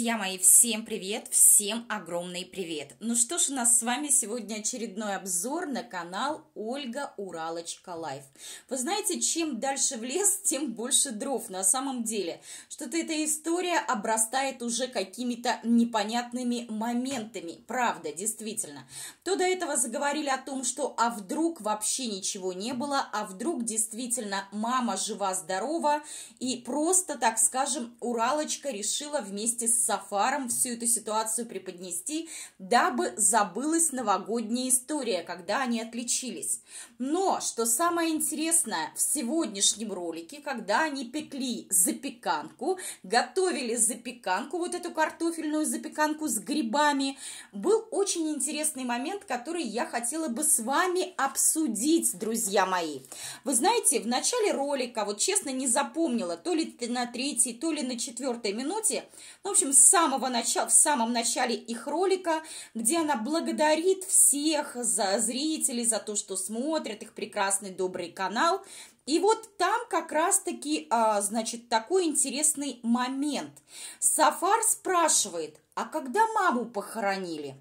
Друзья мои, всем привет, всем огромный привет! Ну что ж, у нас с вами сегодня очередной обзор на канал Ольга Уралочка Лайф. Вы знаете, чем дальше в лес, тем больше дров на самом деле. Что-то эта история обрастает уже какими-то непонятными моментами. Правда, действительно. То до этого заговорили о том, что а вдруг вообще ничего не было, а вдруг действительно мама жива-здорова и просто, так скажем, Уралочка решила вместе с Сафаром всю эту ситуацию преподнести, дабы забылась новогодняя история, когда они отличились. Но, что самое интересное, в сегодняшнем ролике, когда они пекли запеканку, готовили запеканку, вот эту картофельную запеканку с грибами, был очень интересный момент, который я хотела бы с вами обсудить, друзья мои. Вы знаете, в начале ролика, вот честно не запомнила, то ли на третьей, то ли на четвертой минуте, ну, в общем, с самого начала, в самом начале их ролика, где она благодарит всех за зрителей, за то, что смотрят их прекрасный добрый канал. И вот там как раз-таки, а, значит, такой интересный момент. Сафар спрашивает, а когда маму похоронили?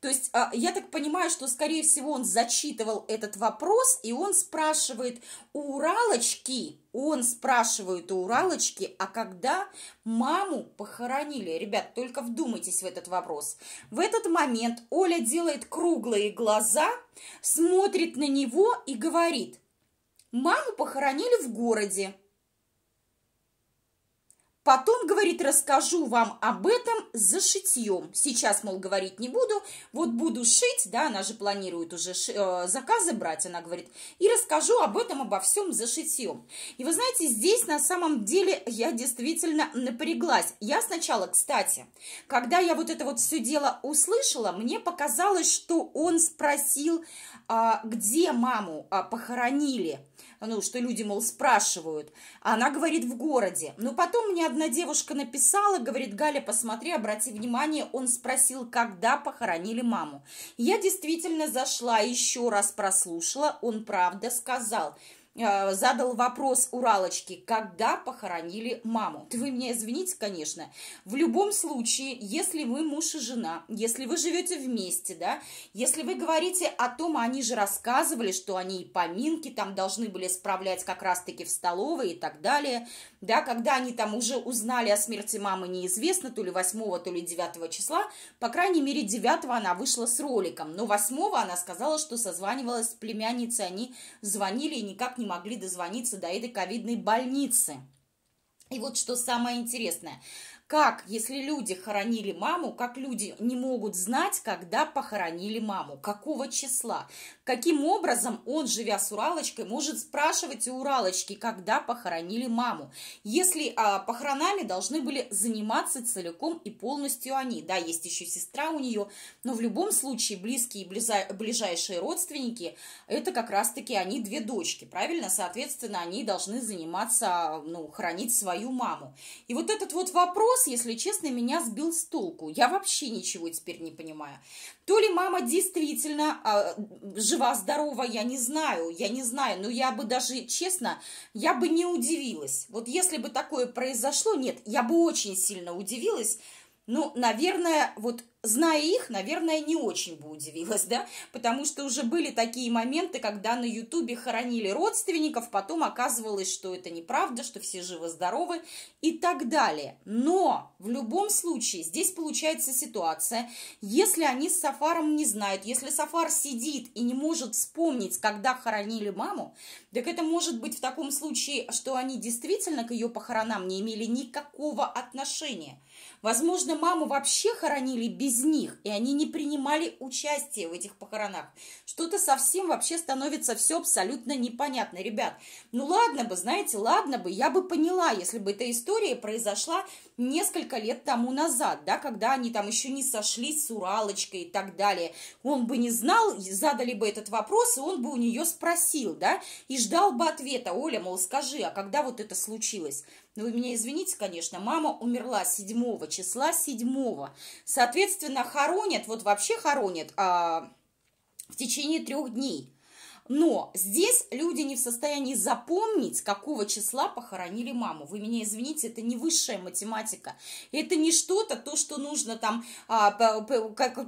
То есть а, я так понимаю, что, скорее всего, он зачитывал этот вопрос, и он спрашивает у Уралочки, он спрашивает у Уралочки, а когда маму похоронили? Ребят, только вдумайтесь в этот вопрос. В этот момент Оля делает круглые глаза, смотрит на него и говорит, маму похоронили в городе, Потом, говорит, расскажу вам об этом за шитьем. Сейчас, мол, говорить не буду. Вот буду шить, да, она же планирует уже ши, э, заказы брать, она говорит. И расскажу об этом, обо всем за шитьем. И вы знаете, здесь на самом деле я действительно напряглась. Я сначала, кстати, когда я вот это вот все дело услышала, мне показалось, что он спросил, э, где маму э, похоронили ну, что люди, мол, спрашивают. А она говорит, в городе. Но потом мне одна девушка написала, говорит, Галя, посмотри, обрати внимание, он спросил, когда похоронили маму. Я действительно зашла, еще раз прослушала, он правда сказал – Э, задал вопрос Уралочке, когда похоронили маму. Ты Вы меня извините, конечно. В любом случае, если вы муж и жена, если вы живете вместе, да, если вы говорите о том, они же рассказывали, что они и поминки там должны были справлять как раз-таки в столовой и так далее, да, когда они там уже узнали о смерти мамы неизвестно, то ли 8, то ли 9 числа, по крайней мере 9 она вышла с роликом, но 8 она сказала, что созванивалась с племянницей, они звонили и никак не могли дозвониться до этой ковидной больницы. И вот что самое интересное, как, если люди хоронили маму, как люди не могут знать, когда похоронили маму, какого числа? Каким образом он, живя с Уралочкой, может спрашивать у Уралочки, когда похоронили маму? Если а, похоронами должны были заниматься целиком и полностью они. Да, есть еще сестра у нее, но в любом случае близкие и ближайшие родственники, это как раз-таки они две дочки, правильно? Соответственно, они должны заниматься, ну, хранить свою маму. И вот этот вот вопрос, вопрос, если честно, меня сбил с толку. Я вообще ничего теперь не понимаю. То ли мама действительно а, жива-здорова, я не знаю, я не знаю, но я бы даже, честно, я бы не удивилась. Вот если бы такое произошло, нет, я бы очень сильно удивилась, ну, наверное, вот зная их, наверное, не очень бы удивилась, да, потому что уже были такие моменты, когда на Ютубе хоронили родственников, потом оказывалось, что это неправда, что все живы-здоровы и так далее. Но в любом случае здесь получается ситуация, если они с Сафаром не знают, если Сафар сидит и не может вспомнить, когда хоронили маму, так это может быть в таком случае, что они действительно к ее похоронам не имели никакого отношения – Возможно, маму вообще хоронили без них, и они не принимали участие в этих похоронах. Что-то совсем вообще становится все абсолютно непонятно, ребят. Ну ладно бы, знаете, ладно бы, я бы поняла, если бы эта история произошла несколько лет тому назад, да, когда они там еще не сошлись с Уралочкой и так далее. Он бы не знал, задали бы этот вопрос, и он бы у нее спросил, да, и ждал бы ответа, Оля, мол, скажи, а когда вот это случилось? Ну, вы меня извините, конечно, мама умерла 7 числа 7. Соответственно, хоронят, вот вообще хоронят а, в течение трех дней. Но здесь люди не в состоянии запомнить, какого числа похоронили маму. Вы меня извините, это не высшая математика. Это не что-то, то, что нужно там а, как, как,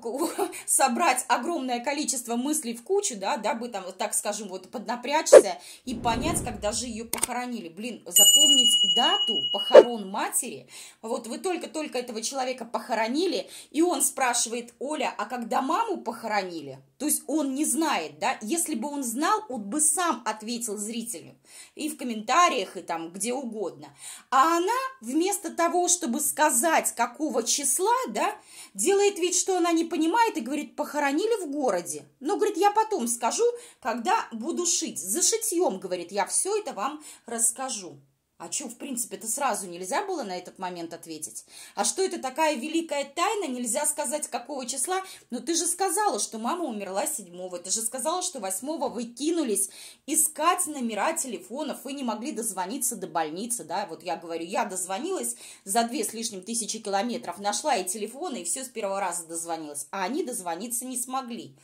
собрать огромное количество мыслей в кучу, да, дабы там, так скажем, вот поднапрячься и понять, когда же ее похоронили. Блин, запомнить дату похорон матери. Вот вы только-только этого человека похоронили, и он спрашивает, Оля, а когда маму похоронили? То есть он не знает, да, если бы он знал, он бы сам ответил зрителю. И в комментариях, и там где угодно. А она вместо того, чтобы сказать, какого числа, да, делает вид, что она не понимает и говорит, похоронили в городе. Но, ну, говорит, я потом скажу, когда буду шить. За шитьем, говорит, я все это вам расскажу. О чем, в принципе, это сразу нельзя было на этот момент ответить? А что это такая великая тайна? Нельзя сказать, какого числа. Но ты же сказала, что мама умерла седьмого. Ты же сказала, что восьмого вы кинулись искать номера телефонов. Вы не могли дозвониться до больницы, да? Вот я говорю, я дозвонилась за две с лишним тысячи километров. Нашла и телефоны, и все с первого раза дозвонилась. А они дозвониться не смогли.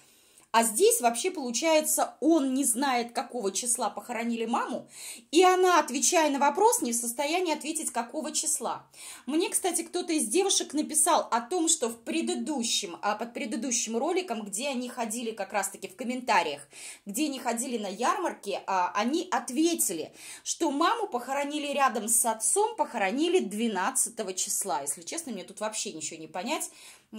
А здесь вообще получается, он не знает, какого числа похоронили маму, и она, отвечая на вопрос, не в состоянии ответить, какого числа. Мне, кстати, кто-то из девушек написал о том, что в предыдущем, а под предыдущим роликом, где они ходили как раз-таки в комментариях, где они ходили на ярмарке, а, они ответили, что маму похоронили рядом с отцом, похоронили 12 числа. Если честно, мне тут вообще ничего не понять,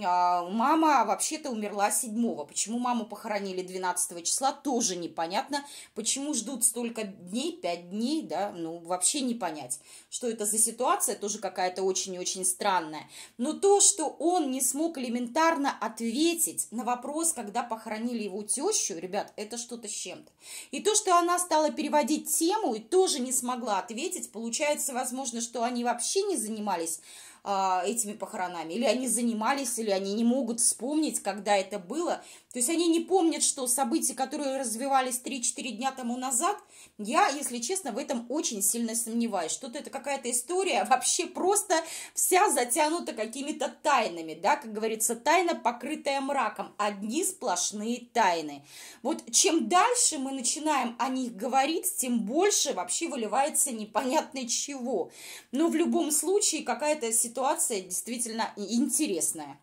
а, мама вообще-то умерла 7 Почему маму похоронили 12 числа, тоже непонятно. Почему ждут столько дней, 5 дней, да, ну, вообще не понять. Что это за ситуация, тоже какая-то очень-очень странная. Но то, что он не смог элементарно ответить на вопрос, когда похоронили его тещу, ребят, это что-то с чем-то. И то, что она стала переводить тему и тоже не смогла ответить, получается, возможно, что они вообще не занимались а, этими похоронами, или они занимались, или они не могут вспомнить, когда это было. То есть они не помнят, что события, которые развивались 3-4 дня тому назад, я, если честно, в этом очень сильно сомневаюсь. Что-то это какая-то история вообще просто вся затянута какими-то тайнами, да, как говорится, тайна, покрытая мраком. Одни сплошные тайны. Вот чем дальше мы начинаем о них говорить, тем больше вообще выливается непонятно чего. Но в любом случае какая-то ситуация действительно интересная.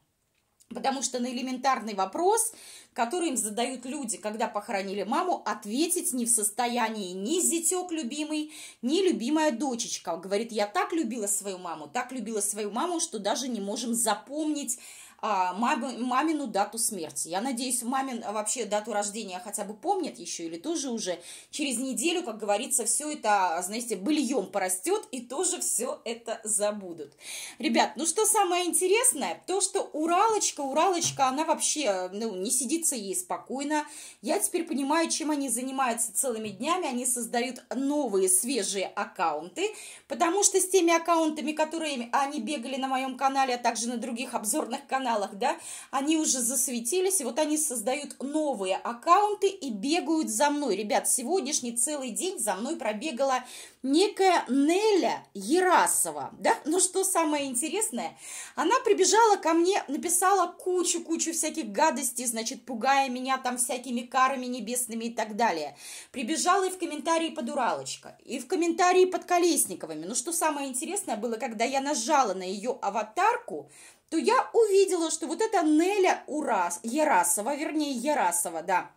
Потому что на элементарный вопрос, которые им задают люди, когда похоронили маму, ответить не в состоянии ни зятек любимый, ни любимая дочечка. Говорит, я так любила свою маму, так любила свою маму, что даже не можем запомнить а, мам, мамину дату смерти. Я надеюсь, мамин а, вообще дату рождения хотя бы помнит еще или тоже уже через неделю, как говорится, все это, знаете, быльем порастет и тоже все это забудут. Ребят, ну что самое интересное, то, что Уралочка, Уралочка, она вообще, ну, не сидится ей спокойно. Я теперь понимаю, чем они занимаются целыми днями. Они создают новые свежие аккаунты, потому что с теми аккаунтами, которые они бегали на моем канале, а также на других обзорных каналах, сериалах, да, они уже засветились, и вот они создают новые аккаунты и бегают за мной. Ребят, сегодняшний целый день за мной пробегала некая Неля Ерасова, да, но что самое интересное, она прибежала ко мне, написала кучу-кучу всяких гадостей, значит, пугая меня там всякими карами небесными и так далее. Прибежала и в комментарии под Уралочка, и в комментарии под Колесниковыми. Но что самое интересное было, когда я нажала на ее аватарку, то я увидела, что вот эта Неля Урас, Ярасова, вернее, Ярасова, да,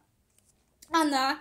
она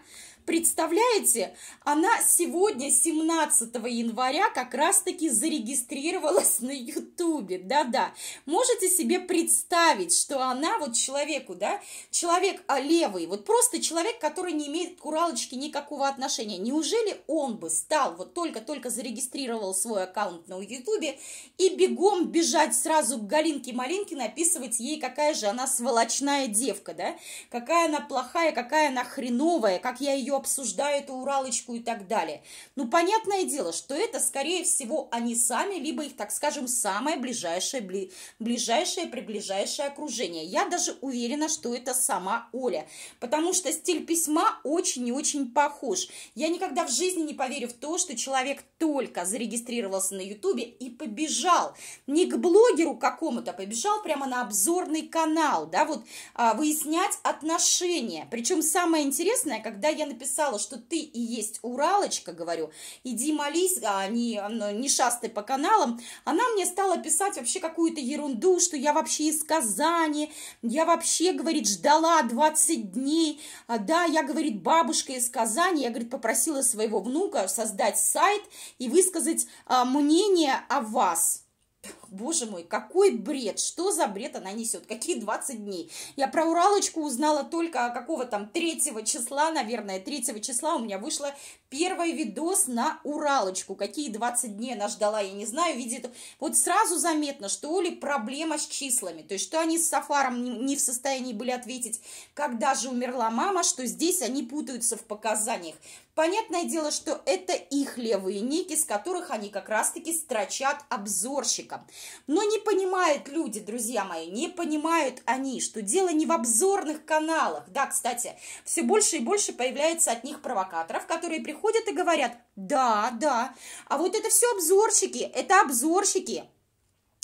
Представляете, она сегодня, 17 января, как раз-таки зарегистрировалась на Ютубе, да-да. Можете себе представить, что она вот человеку, да, человек а, левый, вот просто человек, который не имеет к Уралочке никакого отношения. Неужели он бы стал, вот только-только зарегистрировал свой аккаунт на Ютубе и бегом бежать сразу к Галинке Малинке, написывать ей, какая же она сволочная девка, да, какая она плохая, какая она хреновая, как я ее обсуждая эту Уралочку и так далее. Ну, понятное дело, что это, скорее всего, они сами, либо их, так скажем, самое ближайшее, бли, ближайшее, приближайшее окружение. Я даже уверена, что это сама Оля, потому что стиль письма очень и очень похож. Я никогда в жизни не поверю в то, что человек только зарегистрировался на Ютубе и побежал. Не к блогеру какому-то, побежал прямо на обзорный канал, да, вот а, выяснять отношения. Причем самое интересное, когда я написала написала, что ты и есть Уралочка, говорю, иди молись, а не, ну, не шастай по каналам, она мне стала писать вообще какую-то ерунду, что я вообще из Казани, я вообще, говорит, ждала 20 дней, а, да, я, говорит, бабушка из Казани, я, говорит, попросила своего внука создать сайт и высказать а, мнение о вас боже мой, какой бред, что за бред она несет, какие 20 дней. Я про Уралочку узнала только какого там 3 числа, наверное, 3 числа у меня вышло первый видос на Уралочку. Какие 20 дней она ждала, я не знаю, видит. Вот сразу заметно, что у Оли проблема с числами. То есть, что они с Сафаром не в состоянии были ответить, когда же умерла мама, что здесь они путаются в показаниях. Понятное дело, что это их левые ники, с которых они как раз-таки строчат обзорщикам. Но не понимают люди, друзья мои, не понимают они, что дело не в обзорных каналах. Да, кстати, все больше и больше появляется от них провокаторов, которые приходят и говорят, да, да, а вот это все обзорщики, это обзорщики,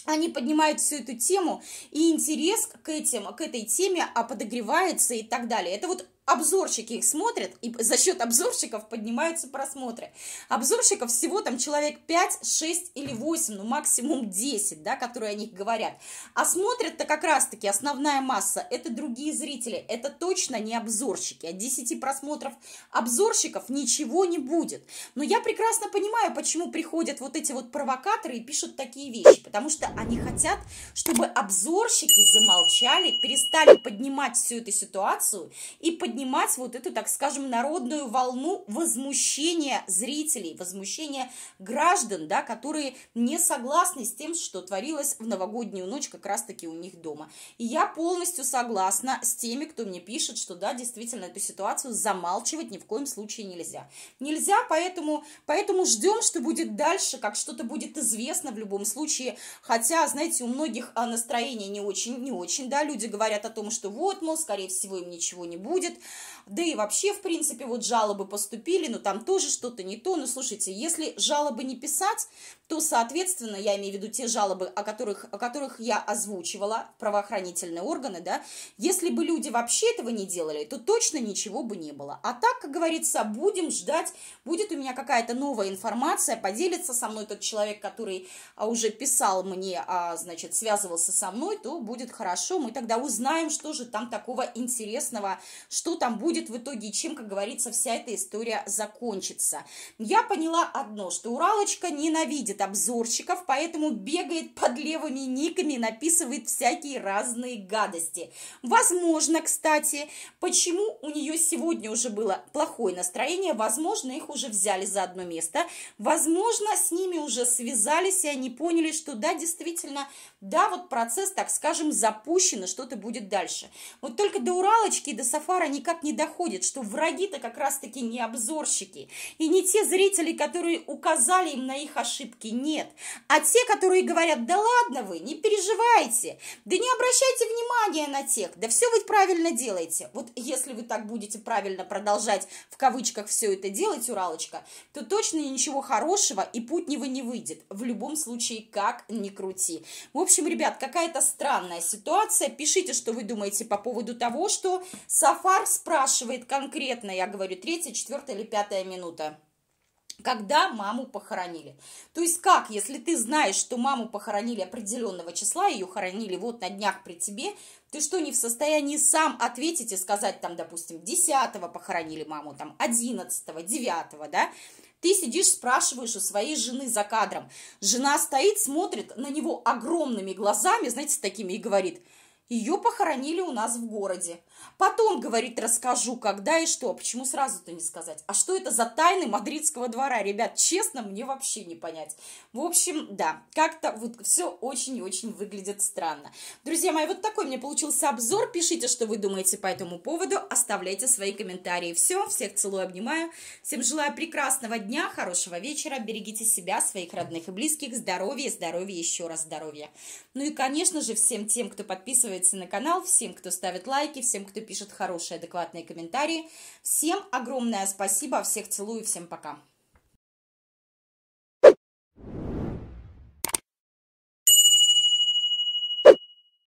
они поднимают всю эту тему, и интерес к, этим, к этой теме а подогревается и так далее. Это вот обзорщики их смотрят, и за счет обзорщиков поднимаются просмотры. Обзорщиков всего там человек 5, 6 или 8, ну максимум 10, да, которые о них говорят. А смотрят-то как раз-таки основная масса, это другие зрители, это точно не обзорщики. От 10 просмотров обзорщиков ничего не будет. Но я прекрасно понимаю, почему приходят вот эти вот провокаторы и пишут такие вещи, потому что они хотят, чтобы обзорщики замолчали, перестали поднимать всю эту ситуацию и поднимать поднимать вот эту, так скажем, народную волну возмущения зрителей, возмущения граждан, да, которые не согласны с тем, что творилось в новогоднюю ночь как раз-таки у них дома. И я полностью согласна с теми, кто мне пишет, что да, действительно, эту ситуацию замалчивать ни в коем случае нельзя. Нельзя, поэтому, поэтому ждем, что будет дальше, как что-то будет известно в любом случае, хотя, знаете, у многих а, настроение не очень, не очень, да, люди говорят о том, что вот, мол, скорее всего, им ничего не будет, да и вообще, в принципе, вот жалобы поступили, но ну, там тоже что-то не то, но ну, слушайте, если жалобы не писать, то, соответственно, я имею в виду те жалобы, о которых, о которых я озвучивала, правоохранительные органы, да, если бы люди вообще этого не делали, то точно ничего бы не было. А так, как говорится, будем ждать, будет у меня какая-то новая информация, поделится со мной тот человек, который а, уже писал мне, а значит, связывался со мной, то будет хорошо, мы тогда узнаем, что же там такого интересного, что там будет в итоге, чем, как говорится, вся эта история закончится. Я поняла одно, что Уралочка ненавидит обзорщиков, поэтому бегает под левыми никами, написывает всякие разные гадости. Возможно, кстати, почему у нее сегодня уже было плохое настроение, возможно, их уже взяли за одно место, возможно, с ними уже связались, и они поняли, что да, действительно, да, вот процесс, так скажем, запущен, и что-то будет дальше. Вот только до Уралочки и до Сафара никак не доходит, что враги-то как раз-таки не обзорщики, и не те зрители, которые указали им на их ошибки, ошибки нет. А те, которые говорят, да ладно вы, не переживайте, да не обращайте внимания на тех, да все вы правильно делаете. Вот если вы так будете правильно продолжать в кавычках все это делать, Уралочка, то точно ничего хорошего и путнего не выйдет. В любом случае, как ни крути. В общем, ребят, какая-то странная ситуация. Пишите, что вы думаете по поводу того, что Сафар спрашивает конкретно, я говорю, третья, четвертая или пятая минута когда маму похоронили. То есть как, если ты знаешь, что маму похоронили определенного числа, ее хоронили вот на днях при тебе, ты что, не в состоянии сам ответить и сказать, там, допустим, 10-го похоронили маму, там, 11-го, 9-го, да? Ты сидишь, спрашиваешь у своей жены за кадром. Жена стоит, смотрит на него огромными глазами, знаете, с такими, и говорит – ее похоронили у нас в городе. Потом, говорит, расскажу, когда и что. Почему сразу-то не сказать? А что это за тайны мадридского двора? Ребят, честно, мне вообще не понять. В общем, да, как-то вот все очень и очень выглядит странно. Друзья мои, вот такой мне получился обзор. Пишите, что вы думаете по этому поводу. Оставляйте свои комментарии. Все, всех целую, обнимаю. Всем желаю прекрасного дня, хорошего вечера. Берегите себя, своих родных и близких. Здоровья, здоровья, еще раз здоровья. Ну и, конечно же, всем тем, кто подписывается подписывается на канал, всем, кто ставит лайки, всем, кто пишет хорошие, адекватные комментарии. Всем огромное спасибо, всех целую, всем пока.